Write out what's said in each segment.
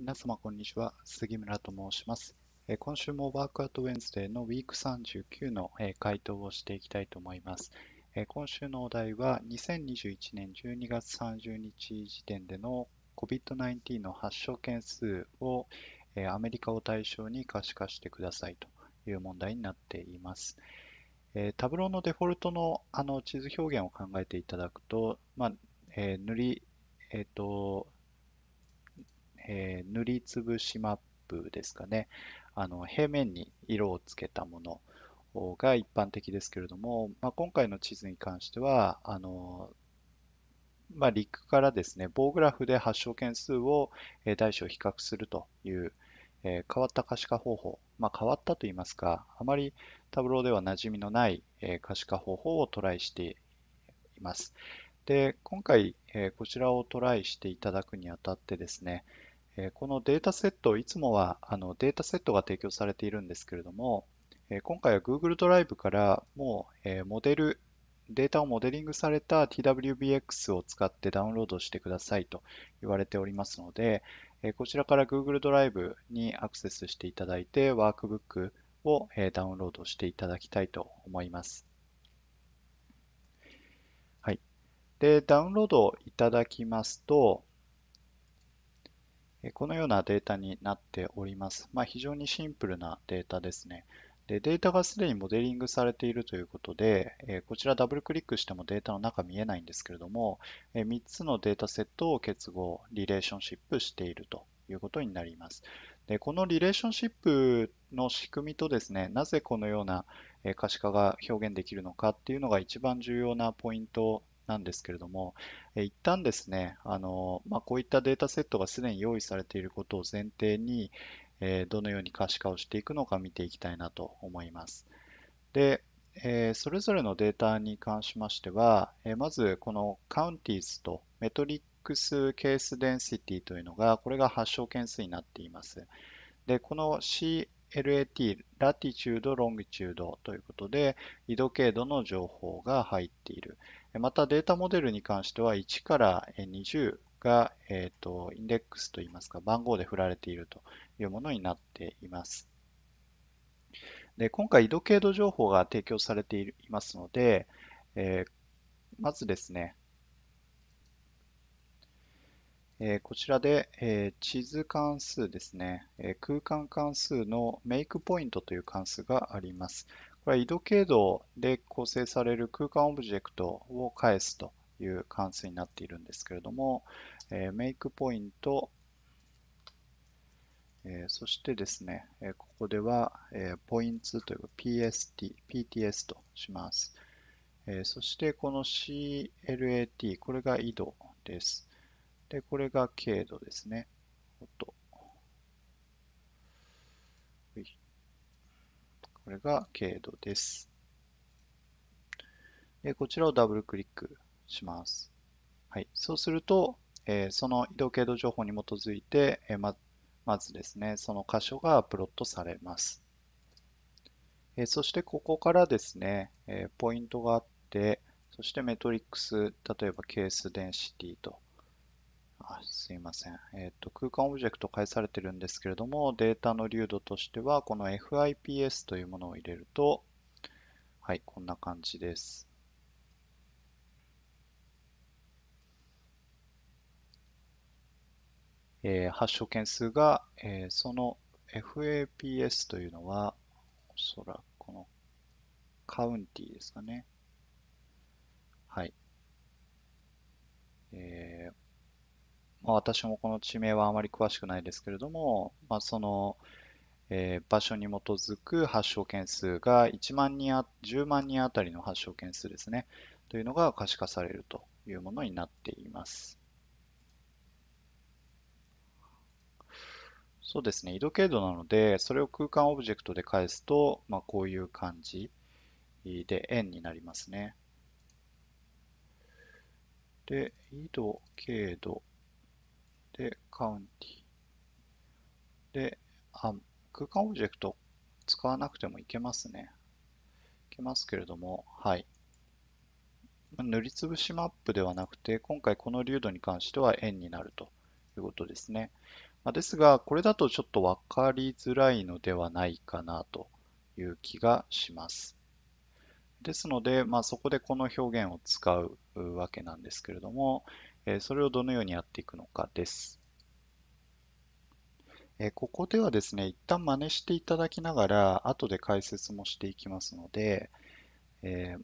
皆様こんにちは、杉村と申します。今週もワークアウトウェンズデーのウィーク39の回答をしていきたいと思います。今週のお題は2021年12月30日時点での COVID-19 の発症件数をアメリカを対象に可視化してくださいという問題になっています。えタブローのデフォルトのあの地図表現を考えていただくと、まあ、えー、塗り、えーと、えー、塗りつぶしマップですかね。あの平面に色をつけたものが一般的ですけれども、まあ、今回の地図に関しては、あのまあ、陸からですね、棒グラフで発症件数を大小比較するという、え変わった可視化方法、まあ、変わったといいますか、あまりタブローでは馴染みのない、え可視化方法をトライしています。で、今回、えこちらをトライしていただくにあたってですね、えこのデータセット、いつもはあのデータセットが提供されているんですけれども、え今回は Google ドライブからもう、えモデル、データをモデリングされた TWBX を使ってダウンロードしてくださいと言われておりますので、えこちらから Google ドライブにアクセスしていただいて、ワークブックを、えダウンロードしていただきたいと思います。はい。で、ダウンロードいただきますと、このようなデータになっております。まあ、非常にシンプルなデータですね。でデータがすでにモデリングされているということで、えこちらダブルクリックしてもデータの中見えないんですけれども、え3つのデータセットを結合、リレーションシップしているということになります。でこのリレーションシップの仕組みとですね、なぜこのような可視化が表現できるのかっていうのが一番重要なポイントなんですけれども、え一旦ですね、あのまあ、こういったデータセットがすでに用意されていることを前提に、えどのように可視化をしていくのか見ていきたいなと思います。で、えそれぞれのデータに関しましては、えまずこのカウンティーズとメトリックスケースデンシティというのが、これが発症件数になっています。で、この CLAT、ラティチュード、ロン i チュードということで、緯度経度の情報が入っている。またデータモデルに関しては1から20が、えーと、インデックスといいますか番号で振られているというものになっています。で今回、緯度経度情報が提供されていますので、えー、まずですね、えー、こちらで、えー、地図関数ですね、え空間関数のメイクポイントという関数があります。これは緯度経度で構成される空間オブジェクトを返すという関数になっているんですけれども、えー、メイクポイント、えー、そしてですね、えー、ここでは、えー、ポイントという PST、PTS とします。えー、そしてこの CLAT、これが緯度です。で、これが経度ですね。これが経度です。でこちらをダブルクリックします。はい、そうすると、えー、その移動経度情報に基づいて、えー、ままずですね、その箇所がプロットされます。えー、そしてここからですね、えポイントがあって、そしてメトリックス、例えばケースデンシティとあすいません、えーと。空間オブジェクト返されてるんですけれども、データの流度としては、この FIPS というものを入れると、はい、こんな感じです。えー、発症件数が、えー、その FAPS というのは、おそらくこのカウンティですかね。はい。えーまあ、私もこの地名はあまり詳しくないですけれども、まあ、その、えー、場所に基づく発症件数が1万人あ、10万人あたりの発症件数ですね、というのが可視化されるというものになっています。そうですね、緯度経度なので、それを空間オブジェクトで返すと、まあ、こういう感じで円になりますね。で、緯度経度で、カウンティ。で、あ、空間オブジェクト使わなくてもいけますね。いけますけれども、はい。塗りつぶしマップではなくて、今回この粒度に関しては円になるということですね。まあ、ですが、これだとちょっと分かりづらいのではないかなという気がします。ですので、まあ、そこでこの表現を使うわけなんですけれども、それをどのようにやっていくのかです。ここではですね、一旦真似していただきながら、後で解説もしていきますので、え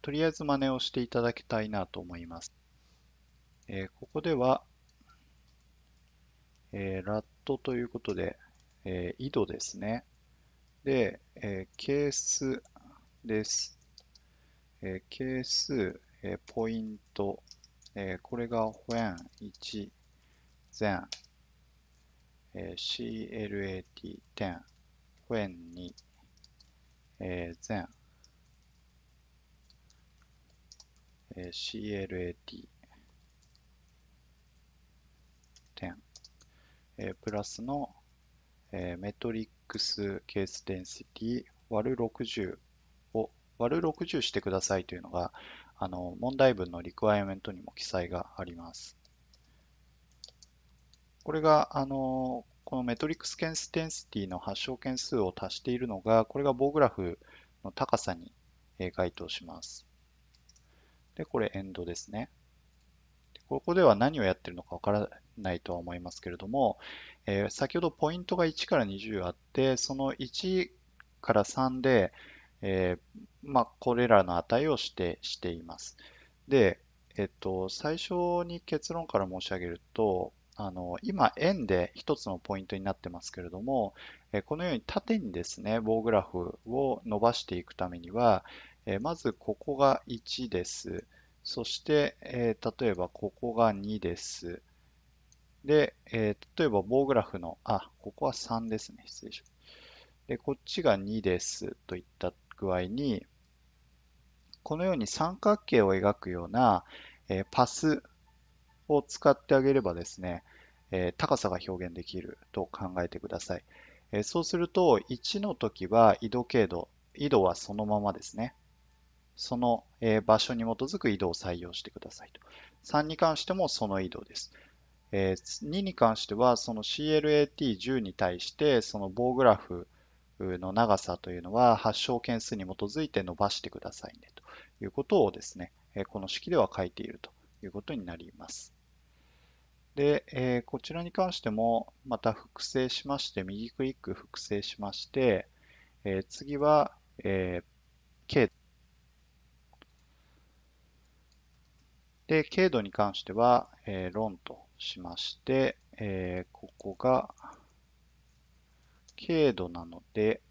とりあえず真似をしていただきたいなと思います。えここでは、えラットということで、え井戸ですね。で、えケースです。えケース、えポイント、えー、これが when 1 then、えー、clat 10 when 2、えー、then、え clat 10、えー、プラスの、えー、メトリックスケースデンシティ割る60を割る60してくださいというのが、あの問題文のリクワイアメントにも記載があります。これが、あの、このメトリックスケンステンシティの発症件数を足しているのが、これが棒グラフの高さに該当します。で、これエンドですね。ここでは何をやってるのかわからないとは思いますけれども、えー、先ほどポイントが1から20あって、その1から3で、えー、まあ、これらの値を指定しています。で、えっと、最初に結論から申し上げると、あの今、円で1つのポイントになってますけれども、えこのように縦にですね、棒グラフを伸ばしていくためには、えまずここが1です。そして、え例えばここが2です。で、え例えば棒グラフの、あ、ここは3ですね、失礼しますで、こっちが2ですといった具合に、このように三角形を描くような、えパスを使ってあげればですね、え高さが表現できると考えてください。えそうすると、1の時は緯度経度、緯度はそのままですね。その、え場所に基づく緯度を採用してくださいと。3に関してもその緯度です。え2に関しては、その CLAT10 に対して、その棒グラフの長さというのは発症件数に基づいて伸ばしてくださいねということをですね、この式では書いているということになります。で、こちらに関しても、また複製しまして、右クリック複製しまして、次は、え K。で、軽度に関しては、え論としまして、えここが、軽度なので、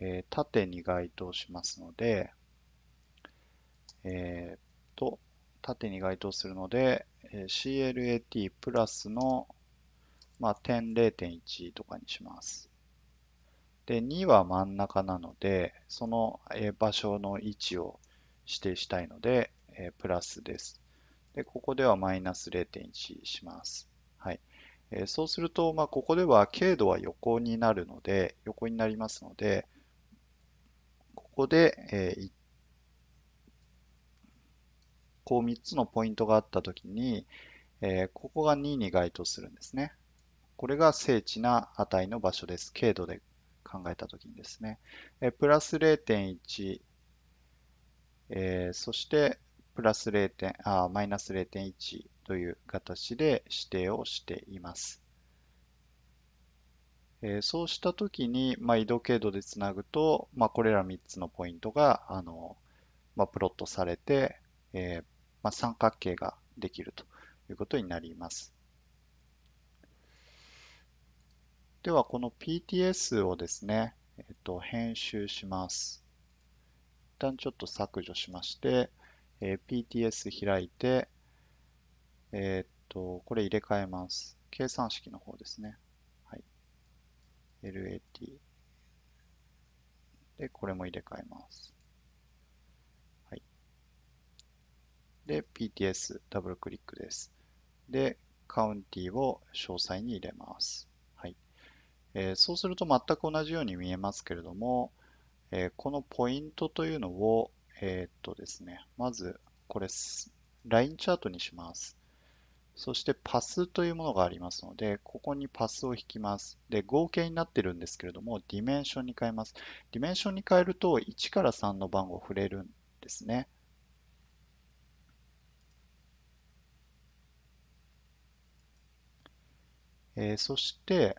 えー、縦に該当しますので、えー、っと、縦に該当するので、えー、CLAT プラスの、まあ、点0.1とかにします。で、2は真ん中なので、その、え場所の位置を指定したいので、えプラスです。で、ここではマイナス0.1します。はい。えそうすると、まあ、ここでは経度は横になるので、横になりますので、ここで、えー、こう3つのポイントがあったときに、えー、ここが2に該当するんですね。これが精緻な値の場所です。経度で考えたときにですね。えー、プラス0.1、えー、そしてプラス0点あマイナス0.1、という形で指定をしています。えー、そうしたときに、まあ、緯度経度でつなぐと、まあ、これら3つのポイントがあの、まあ、プロットされて、えー、まあ、三角形ができるということになります。では、この PTS をですね、えっと、編集します。一旦ちょっと削除しまして、えー、PTS 開いて、えー、っと、これ入れ替えます。計算式の方ですね。はい。LAT。で、これも入れ替えます。はい。で、PTS ダブルクリックです。で、カウンティを詳細に入れます。はい。えー、そうすると全く同じように見えますけれども、えー、このポイントというのを、えー、っとですね、まず、これ、ラインチャートにします。そしてパスというものがありますので、ここにパスを引きます。で、合計になってるんですけれども、ディメンションに変えます。ディメンションに変えると、1から3の番号を触れるんですね。えー、そして、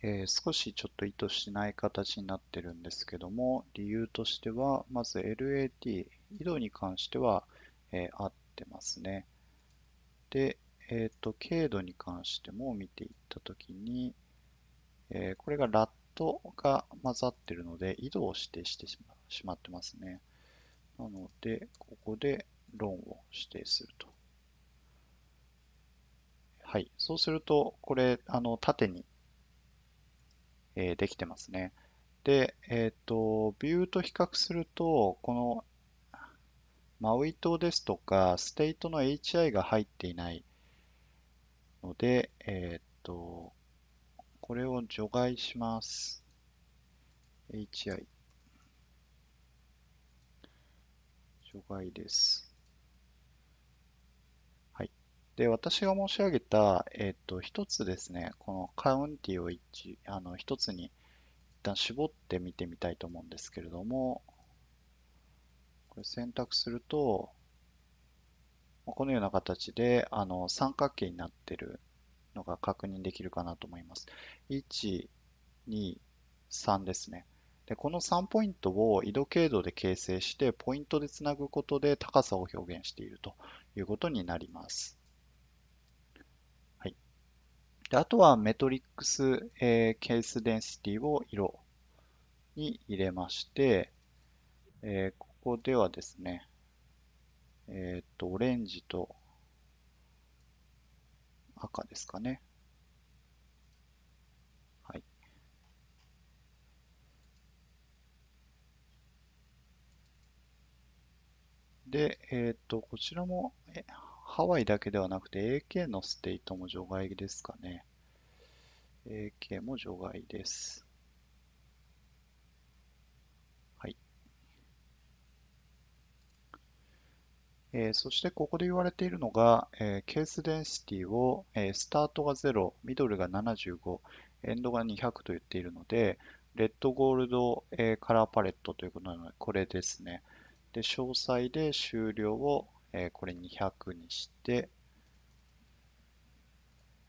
えー、少しちょっと意図しない形になってるんですけども、理由としては、まず LAT、緯度に関しては、えー、合ってますね。で、えっ、ー、と、軽度に関しても見ていったときに、えー、これがラットが混ざってるので、緯度を指定してしましまってますね。なので、ここで論を指定すると。はい。そうすると、これ、あの、縦に、えー、できてますね。で、えっ、ー、と、ビューと比較すると、このマウイ島ですとか、ステイトの HI が入っていないので、えっ、と、これを除外します。HI。除外です。はい。で、私が申し上げた、えっ、と、一つですね、このカウンティを一、あの、一つに一旦絞って見てみたいと思うんですけれども、これ選択すると、このような形であの三角形になってるのが確認できるかなと思います。1、2、3ですね。でこの3ポイントを緯度経度で形成して、ポイントでつなぐことで高さを表現しているということになります。はい、であとはメトリックス、えー、ケースデンシティを色に入れまして、えー、ここではですね、えっ、と、オレンジと赤ですかね。はい。で、えっ、と、こちらもえハワイだけではなくて AK のステートも除外ですかね。AK も除外です。えー、そしてここで言われているのが、えー、ケースデンシティを、えー、スタートが0、ミドルが75、エンドが200と言っているので、レッドゴールド、えカラーパレットということなので、これですね。で、詳細で終了を、えこれ200にして、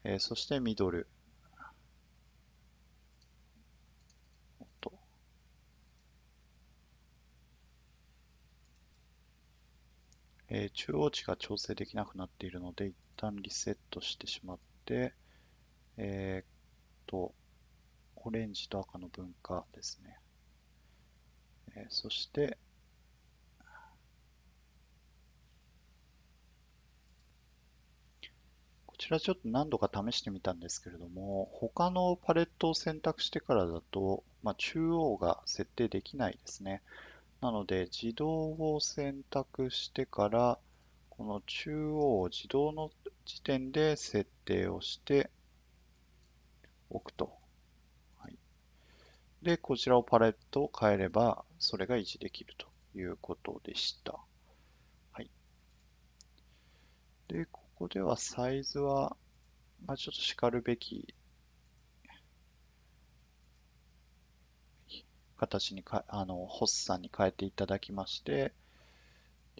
えそしてミドル、えー、中央値が調整できなくなっているので、一旦リセットしてしまって、えー、っと、オレンジと赤の分化ですね。えー、そして、こちらちょっと何度か試してみたんですけれども、他のパレットを選択してからだと、まあ、中央が設定できないですね。なので、自動を選択してから、この中央を自動の時点で設定をしておくと。はい、で、こちらをパレットを変えれば、それが維持できるということでした。はい。で、ここではサイズは、まあ、ちょっとしかるべき形にか、あの、ホッサンに変えていただきまして、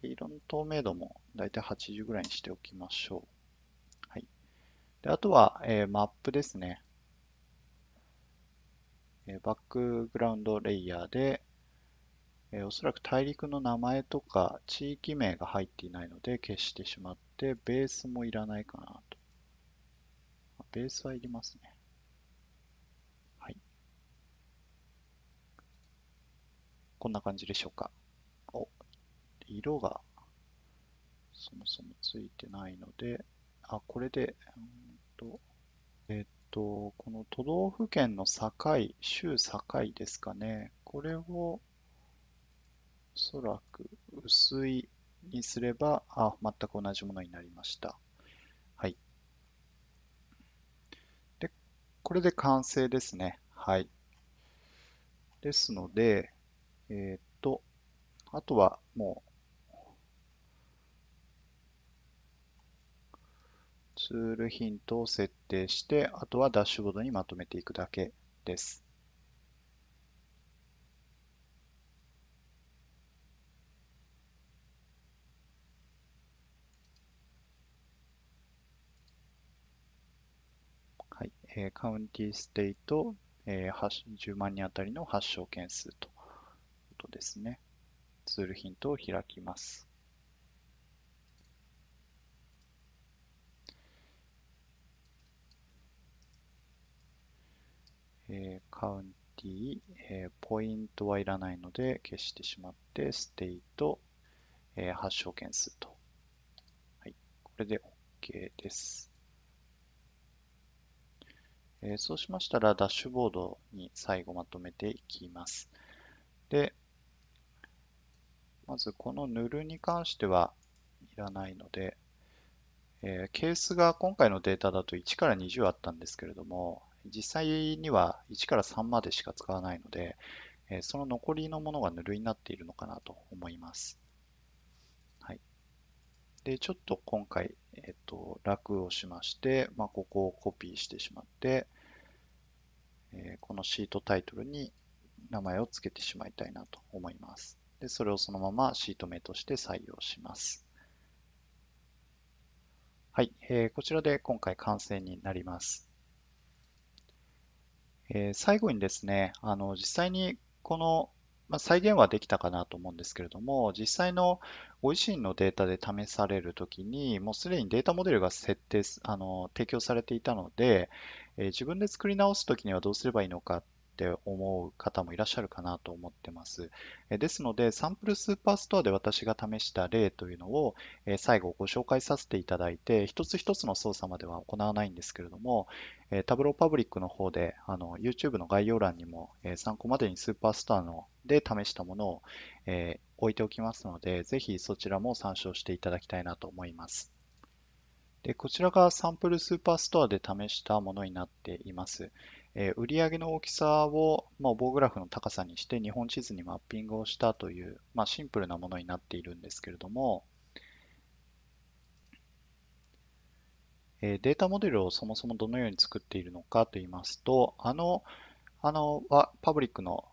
で色の透明度もだいたい80ぐらいにしておきましょう。はい。であとは、えー、マップですね。えバックグラウンドレイヤーで、えおそらく大陸の名前とか地域名が入っていないので消してしまって、ベースもいらないかなと。ベースはいりますね。こんな感じでしょうか。お、色がそもそもついてないので、あ、これで、うんと、えっと、この都道府県の境、州境ですかね。これを、おそらく薄いにすれば、あ、全く同じものになりました。はい。で、これで完成ですね。はい。ですので、えっと、あとはもう、ツールヒントを設定して、あとはダッシュボードにまとめていくだけです。はい、えカウンティステイト、え10万人当たりの発症件数と。とですね。ツールヒントを開きます。えー、カウンティー、えー、ポイントはいらないので消してしまって、ステイト、えー、発症件数と。はい、これで OK です。えー、そうしましたら、ダッシュボードに最後まとめていきます。で、まずこの塗るに関してはいらないので、えー、ケースが今回のデータだと1から20あったんですけれども、実際には1から3までしか使わないので、えー、その残りのものが塗るになっているのかなと思います。はい。で、ちょっと今回、えっ、ー、と、楽をしまして、まあ、ここをコピーしてしまって、えこのシートタイトルに名前を付けてしまいたいなと思います。で、それをそのままシート名として採用します。はい、えー、こちらで今回完成になります。えー、最後にですね、あの実際にこの、まあ、再現はできたかなと思うんですけれども、実際のご自身のデータで試されるときに、もうすでにデータモデルが設定あの提供されていたので、えー、自分で作り直すときにはどうすればいいのかって思う方もいらっしゃるかなと思ってます。ですので、サンプルスーパーストアで私が試した例というのを最後ご紹介させていただいて、一つ一つの操作までは行わないんですけれども、タブローパブリックの方であの YouTube の概要欄にも参考までにスーパーストアので試したものを、え置いておきますので、ぜひそちらも参照していただきたいなと思います。でこちらがサンプルスーパーストアで試したものになっています。え売上の大きさを、ま棒グラフの高さにして日本地図にマッピングをしたという、まシンプルなものになっているんですけれども、えデータモデルをそもそもどのように作っているのかと言いますと、あの、あのパブリックの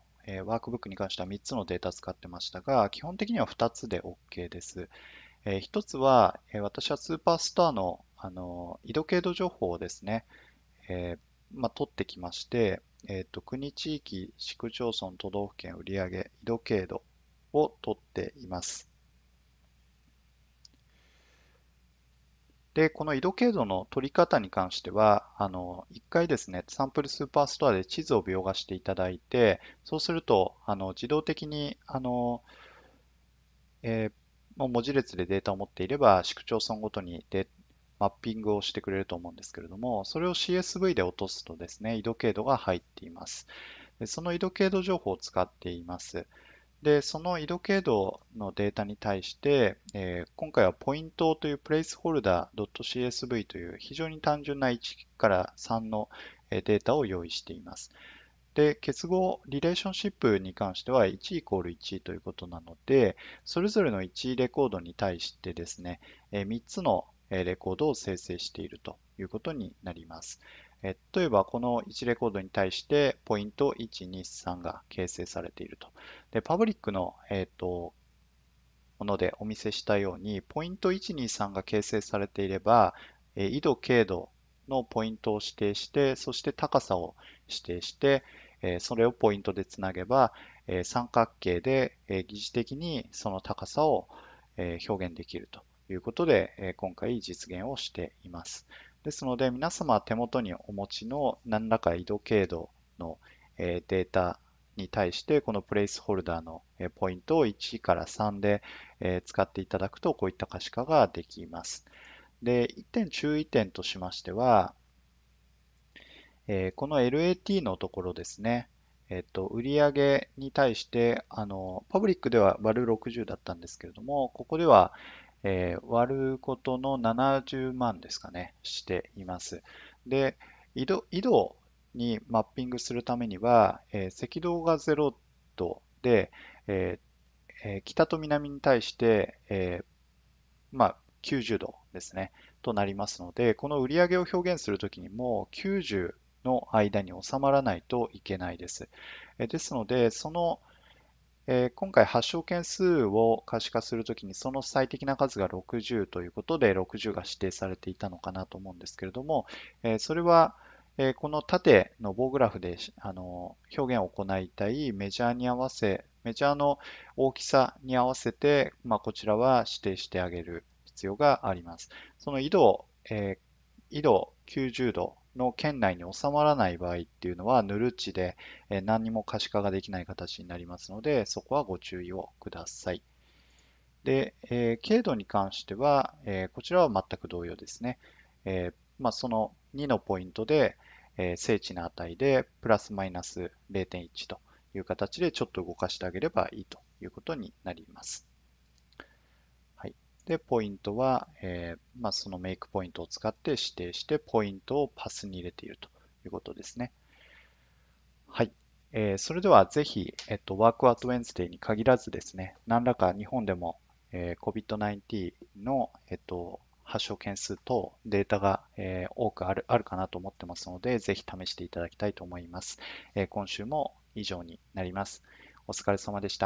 ワークブックに関しては3つのデータ使ってましたが、基本的には2つで OK です。え1つは、え私はスーパースターのあの緯度経度情報をですね、えまあ、取ってきまして、えーと、国、地域、市区町村、都道府県、売上、緯度、経度を取っています。で、この緯度経度の取り方に関しては、あの、一回ですね、サンプルスーパーストアで地図を描画していただいて、そうすると、あの、自動的に、あの、えー、文字列でデータを持っていれば、市区町村ごとにデマッピングをしてくれると思うんですけれども、それを CSV で落とすとですね、緯度経度が入っています。でその緯度経度情報を使っています。で、その緯度経度のデータに対して、えー、今回はポイントというプレイスホルダー .csv という非常に単純な1から3のデータを用意しています。で、結合、リレーションシップに関しては1イコール1ということなので、それぞれの1レコードに対してですね、3つのレコードを生成しているということになります。例えば、この1レコードに対して、ポイント1、2、3が形成されていると。で、パブリックの、えー、と、ものでお見せしたように、ポイント1、2、3が形成されていれば、緯度、経度のポイントを指定して、そして高さを指定して、それをポイントでつなげば、三角形で、疑似的にその高さを、表現できるということで、え今回実現をしています。ですので、皆様手元にお持ちの何らか緯度経度の、えデータに対して、このプレイスホルダーのポイントを1から3で使っていただくと、こういった可視化ができます。で、1点注意点としましては、えこの LAT のところですね、えっと、売上に対して、あの、パブリックでは ⑥60 だったんですけれども、ここでは、えー、割ることの70万ですかね、しています。で、緯度にマッピングするためには、えー、赤道が0度で、えー、北と南に対して、えまあ、90度ですね、となりますので、この売り上げを表現するときにも90の間に収まらないといけないです。ですので、そのえ今回発症件数を可視化するときにその最適な数が60ということで60が指定されていたのかなと思うんですけれども、えそれは、えこの縦の棒グラフであの表現を行いたいメジャーに合わせメジャーの大きさに合わせて、まあ、こちらは指定してあげる必要があります。その緯度、え緯度90度の圏内に収まらない場合っていうのは、ヌル値で何も可視化ができない形になりますので、そこはご注意をください。で、えー、軽度に関しては、えー、こちらは全く同様ですね。えー、まあ、その2のポイントで、え正値の値でプラスマイナス0.1という形でちょっと動かしてあげればいいということになります。で、ポイントは、えー、まあ、そのメイクポイントを使って指定して、ポイントをパスに入れているということですね。はい。えー、それではぜひ、えっと、ワークアウトウェンズデーに限らずですね、何らか日本でも、えー、COVID-19 の、えっと、発症件数とデータが、えー、多くあるあるかなと思ってますので、ぜひ試していただきたいと思います。え今週も以上になります。お疲れ様でした。